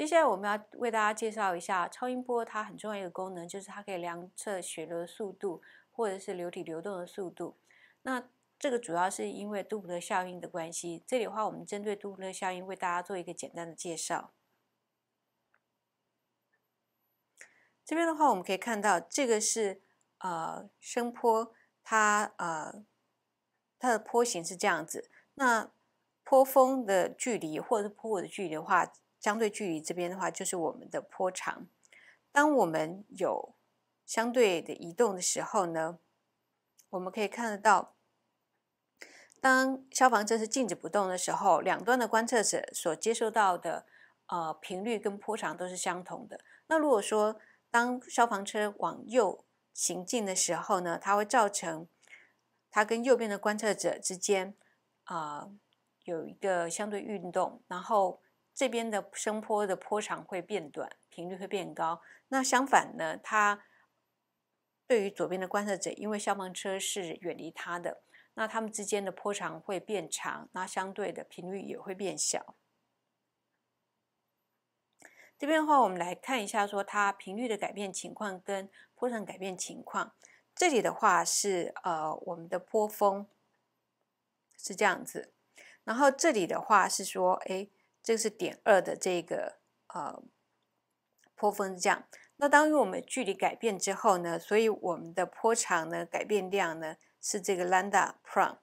接下来我们要为大家介绍一下超音波，它很重要一个功能就是它可以量测血流的速度，或者是流体流动的速度。那这个主要是因为杜普勒效应的关系。这里的话，我们针对杜普勒效应为大家做一个简单的介绍。这边的话，我们可以看到这个是呃声波，它呃它的波形是这样子。那波峰的距离或者是坡谷的距离的话。相对距离这边的话，就是我们的波长。当我们有相对的移动的时候呢，我们可以看得到，当消防车是静止不动的时候，两端的观测者所接收到的呃频率跟波长都是相同的。那如果说当消防车往右行进的时候呢，它会造成它跟右边的观测者之间啊有一个相对运动，然后。这边的声波的波长会变短，频率会变高。那相反呢？它对于左边的观测者，因为消防车是远离它的，那它们之间的波长会变长，那相对的频率也会变小。这边的话，我们来看一下，说它频率的改变情况跟波长改变情况。这里的话是呃，我们的波峰是这样子，然后这里的话是说，哎。这个是点二的这个呃坡峰降。那当于我们距离改变之后呢，所以我们的坡长呢改变量呢是这个 lambda prime。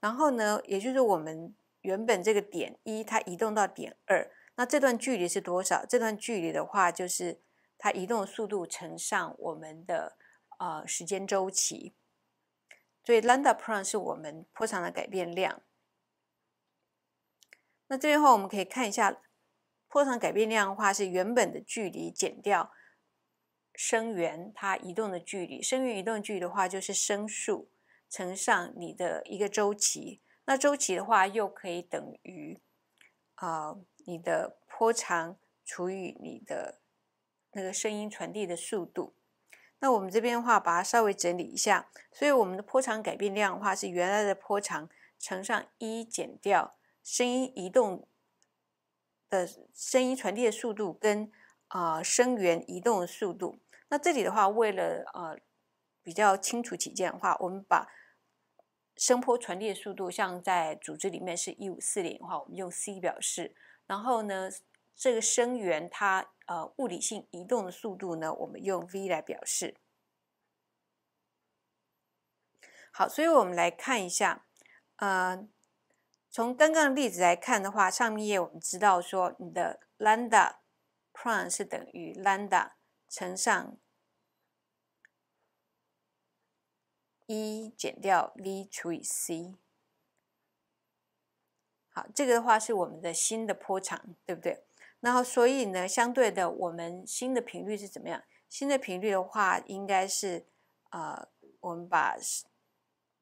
然后呢，也就是我们原本这个点一它移动到点二，那这段距离是多少？这段距离的话就是它移动速度乘上我们的呃时间周期。所以 lambda prime 是我们坡长的改变量。那这边话，我们可以看一下，波长改变量的话是原本的距离减掉声源它移动的距离。声源移动距离的话就是声速乘上你的一个周期。那周期的话又可以等于啊你的波长除以你的那个声音传递的速度。那我们这边的话把它稍微整理一下，所以我们的波长改变量的话是原来的波长乘上一减掉。声音移动的、声音传递的速度跟啊声源移动的速度。那这里的话，为了呃比较清楚起见的话，我们把声波传递的速度，像在组织里面是一五四零的话，我们用 c 表示。然后呢，这个声源它呃物理性移动的速度呢，我们用 v 来表示。好，所以我们来看一下，呃。从刚刚的例子来看的话，上面我们知道说，你的 lambda prime 是等于 lambda 乘上一减掉 v 除以 c。好，这个的话是我们的新的波长，对不对？然后，所以呢，相对的，我们新的频率是怎么样？新的频率的话，应该是啊，我们把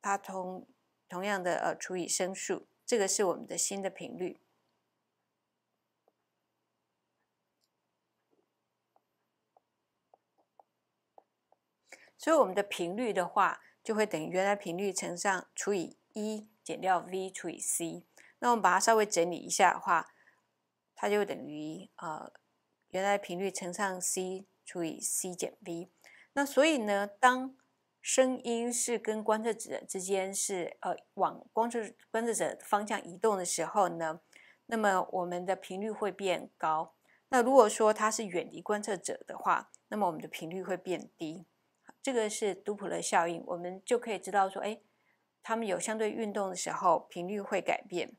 它同同样的呃除以声数。这个是我们的新的频率，所以我们的频率的话，就会等于原来频率乘上除以一减掉 v 除以 c。那我们把它稍微整理一下的话，它就等于呃原来频率乘上 c 除以 c 减 v。那所以呢，当声音是跟观测者之间是呃往观测观测者方向移动的时候呢，那么我们的频率会变高。那如果说它是远离观测者的话，那么我们的频率会变低。这个是杜普勒效应，我们就可以知道说，哎，他们有相对运动的时候，频率会改变。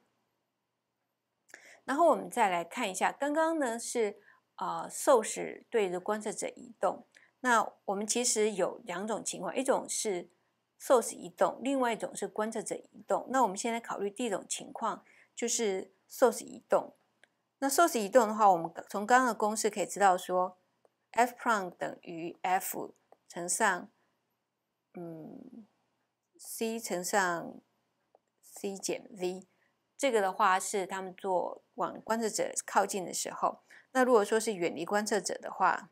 然后我们再来看一下，刚刚呢是啊受体对着观测者移动。那我们其实有两种情况，一种是 source 移动，另外一种是观测者移动。那我们现在考虑第一种情况，就是 source 移动。那 source 移动的话，我们从刚刚的公式可以知道说，f prime 等于 f 乘上嗯 c 乘上 c 减 v。这个的话是他们做往观测者靠近的时候。那如果说是远离观测者的话，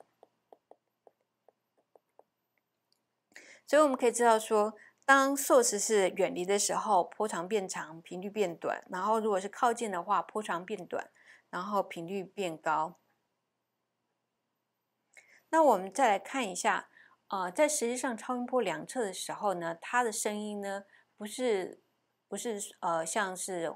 所以我们可以知道说，当 source 是远离的时候，波长变长，频率变短；然后如果是靠近的话，波长变短，然后频率变高。那我们再来看一下，啊，在实际上超音波两侧的时候呢，它的声音呢不是不是呃像是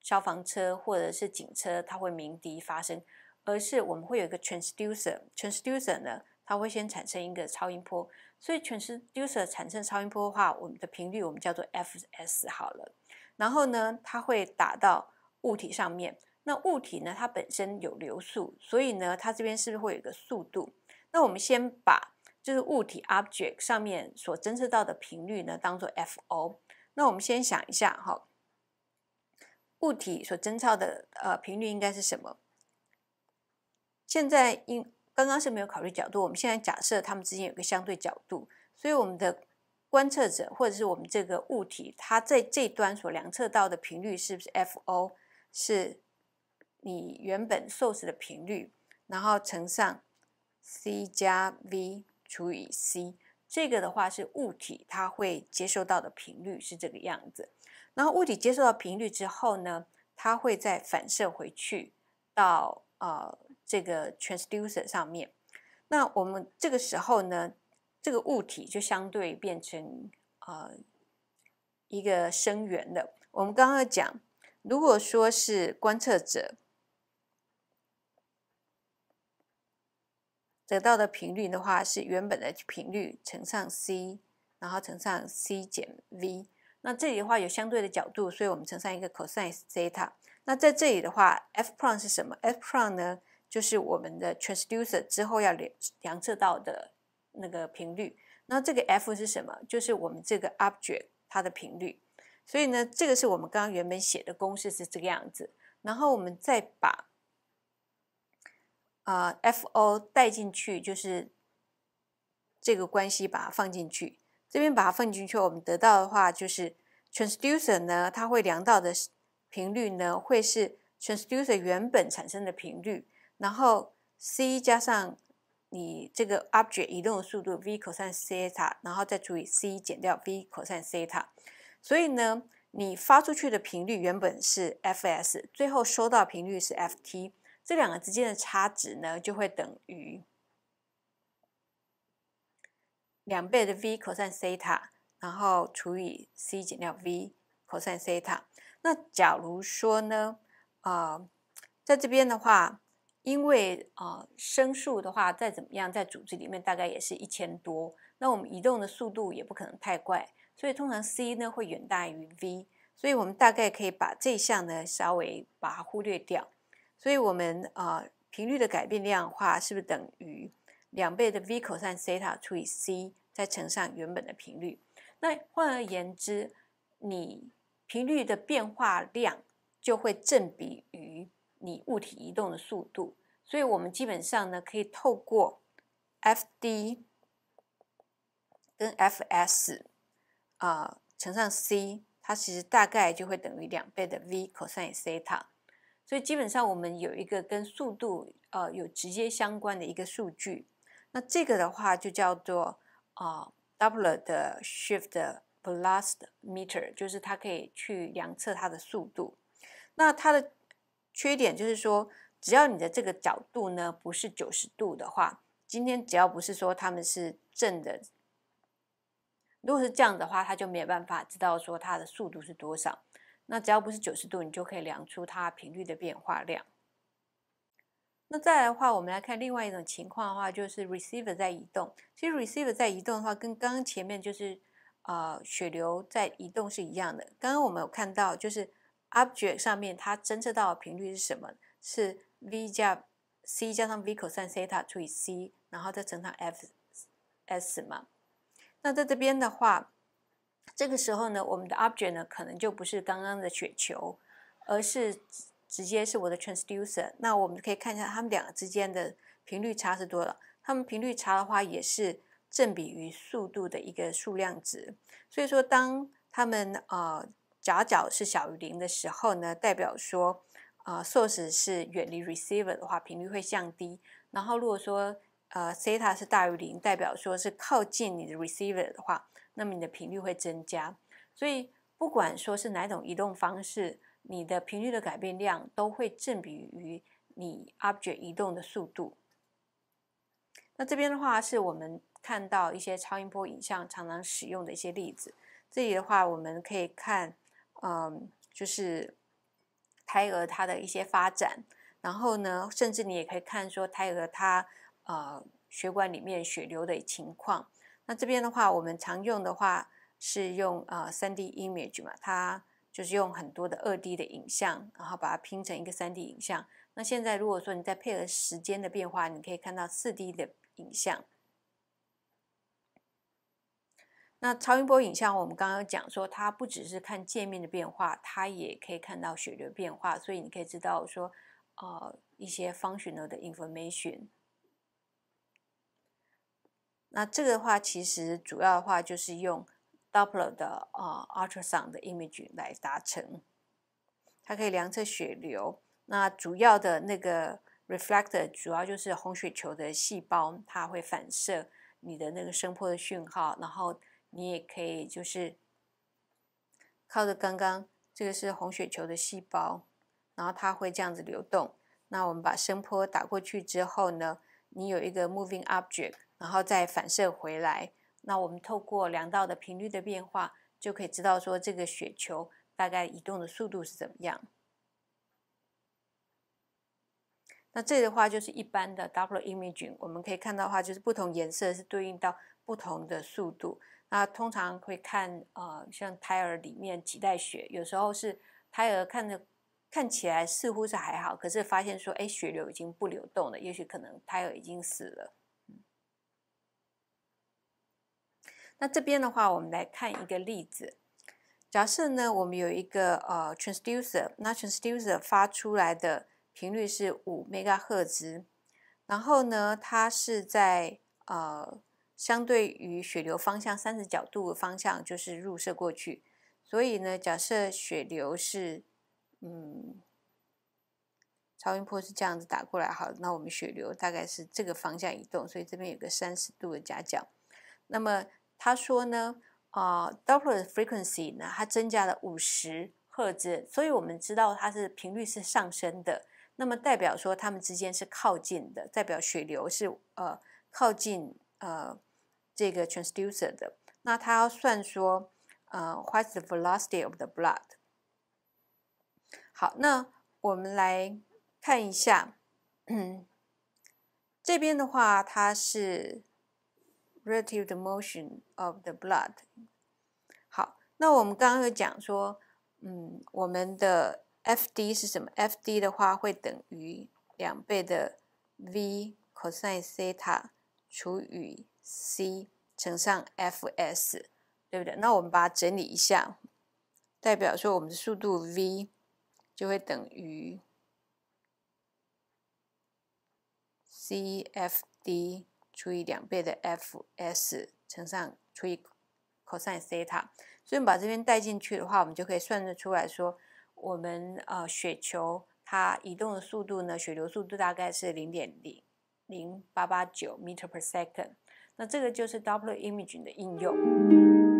消防车或者是警车它会鸣笛发声，而是我们会有一个 transducer，transducer 呢，它会先产生一个超音波。所以，全 d user 产生超音波的话，我们的频率我们叫做 f s 好了。然后呢，它会打到物体上面。那物体呢，它本身有流速，所以呢，它这边是不是会有一个速度？那我们先把就是物体 object 上面所侦测到的频率呢，当做 f o。那我们先想一下哈，物体所侦测的呃频率应该是什么？现在因刚刚是没有考虑角度，我们现在假设它们之间有个相对角度，所以我们的观测者或者是我们这个物体，它在这端所量测到的频率是不是 f o 是你原本 source 的频率，然后乘上 c 加 v 除以 c，这个的话是物体它会接收到的频率是这个样子，然后物体接收到频率之后呢，它会再反射回去到呃。这个 transducer 上面，那我们这个时候呢，这个物体就相对变成呃一个声源了。我们刚刚讲，如果说是观测者得到的频率的话，是原本的频率乘上 c，然后乘上 c 减 v。那这里的话有相对的角度，所以我们乘上一个 cosine theta。那在这里的话，f prime 是什么？f prime 呢？就是我们的 transducer 之后要量量测到的那个频率，那这个 f 是什么？就是我们这个 object 它的频率。所以呢，这个是我们刚刚原本写的公式是这个样子。然后我们再把啊 fo 带进去，就是这个关系把它放进去。这边把它放进去，我们得到的话就是 transducer 呢，它会量到的频率呢，会是 transducer 原本产生的频率。然后 c 加上你这个 object 移动的速度 v cos theta，然后再除以 c 减掉 v cos theta，所以呢，你发出去的频率原本是 f s，最后收到频率是 f t，这两个之间的差值呢，就会等于两倍的 v cos theta，然后除以 c 减掉 v cos theta。那假如说呢，呃，在这边的话。因为啊，声速的话再怎么样，在组织里面大概也是一千多。那我们移动的速度也不可能太快，所以通常 c 呢会远大于 v。所以我们大概可以把这项呢稍微把它忽略掉。所以我们啊，频率的改变量话是不是等于两倍的 v 口 e 西塔除以 c，再乘上原本的频率？那换而言之，你频率的变化量就会正比于。你物体移动的速度，所以我们基本上呢，可以透过 Fd 跟 Fs 啊乘上 c，它其实大概就会等于两倍的 v cos theta。所以基本上我们有一个跟速度呃有直接相关的一个数据。那这个的话就叫做啊 d o u b l e 的 shift plus meter，就是它可以去量测它的速度。那它的缺点就是说，只要你的这个角度呢不是九十度的话，今天只要不是说他们是正的，如果是这样的话，他就没有办法知道说它的速度是多少。那只要不是九十度，你就可以量出它频率的变化量。那再来的话，我们来看另外一种情况的话，就是 receiver 在移动。其实 receiver 在移动的话，跟刚刚前面就是呃血流在移动是一样的。刚刚我们有看到就是。object 上面它侦测到的频率是什么？是 v 加 c 加上 vcos theta 除以 c，然后再乘上 fs 嘛？那在这边的话，这个时候呢，我们的 object 呢可能就不是刚刚的雪球，而是直接是我的 transducer。那我们可以看一下它们两个之间的频率差是多少。它们频率差的话，也是正比于速度的一个数量值。所以说，当它们啊。夹角是小于零的时候呢，代表说，呃，source 是远离 receiver 的话，频率会降低。然后如果说，呃，theta 是大于零，代表说是靠近你的 receiver 的话，那么你的频率会增加。所以不管说是哪种移动方式，你的频率的改变量都会正比于你 object 移动的速度。那这边的话是我们看到一些超音波影像常常使用的一些例子。这里的话，我们可以看。嗯，就是胎儿它的一些发展，然后呢，甚至你也可以看说胎儿他呃血管里面血流的情况。那这边的话，我们常用的话是用呃三 D image 嘛，它就是用很多的二 D 的影像，然后把它拼成一个三 D 影像。那现在如果说你在配合时间的变化，你可以看到四 D 的影像。那超音波影像，我们刚刚讲说，它不只是看界面的变化，它也可以看到血流变化，所以你可以知道说，呃，一些 functional 的 information。那这个的话，其实主要的话就是用 Doppler 的呃 u l t r a s o u n d 的 image 来达成，它可以量测血流。那主要的那个 reflector，主要就是红血球的细胞，它会反射你的那个声波的讯号，然后。你也可以，就是靠着刚刚这个是红血球的细胞，然后它会这样子流动。那我们把声波打过去之后呢，你有一个 moving object，然后再反射回来。那我们透过两道的频率的变化，就可以知道说这个雪球大概移动的速度是怎么样。那这的话就是一般的 double imaging，我们可以看到的话，就是不同颜色是对应到不同的速度。那通常会看呃，像胎儿里面脐带血，有时候是胎儿看着看起来似乎是还好，可是发现说，哎，血流已经不流动了，也许可能胎儿已经死了。那这边的话，我们来看一个例子。假设呢，我们有一个呃 transducer，那 transducer 发出来的频率是五兆赫兹，然后呢，它是在呃。相对于血流方向三十角度的方向就是入射过去，所以呢，假设血流是，嗯，超音波是这样子打过来，好，那我们血流大概是这个方向移动，所以这边有个三十度的夹角。那么他说呢，啊，Doppler frequency 呢，它增加了五十赫兹，所以我们知道它是频率是上升的，那么代表说它们之间是靠近的，代表血流是呃靠近呃。这个 transducer 的，那它要算说，呃，what's the velocity of the blood？好，那我们来看一下，这边的话它是 relative motion of the blood。好，那我们刚刚有讲说，嗯，我们的 fd 是什么？fd 的话会等于两倍的 v cosine theta 除以。c 乘上 fs，对不对？那我们把它整理一下，代表说我们的速度 v 就会等于 cfd 除以两倍的 fs 乘上除以 cosine theta。所以把这边带进去的话，我们就可以算得出来，说我们呃雪球它移动的速度呢，雪流速度大概是零点零零八八九 meter per second。那这个就是 W i m a g g 的应用。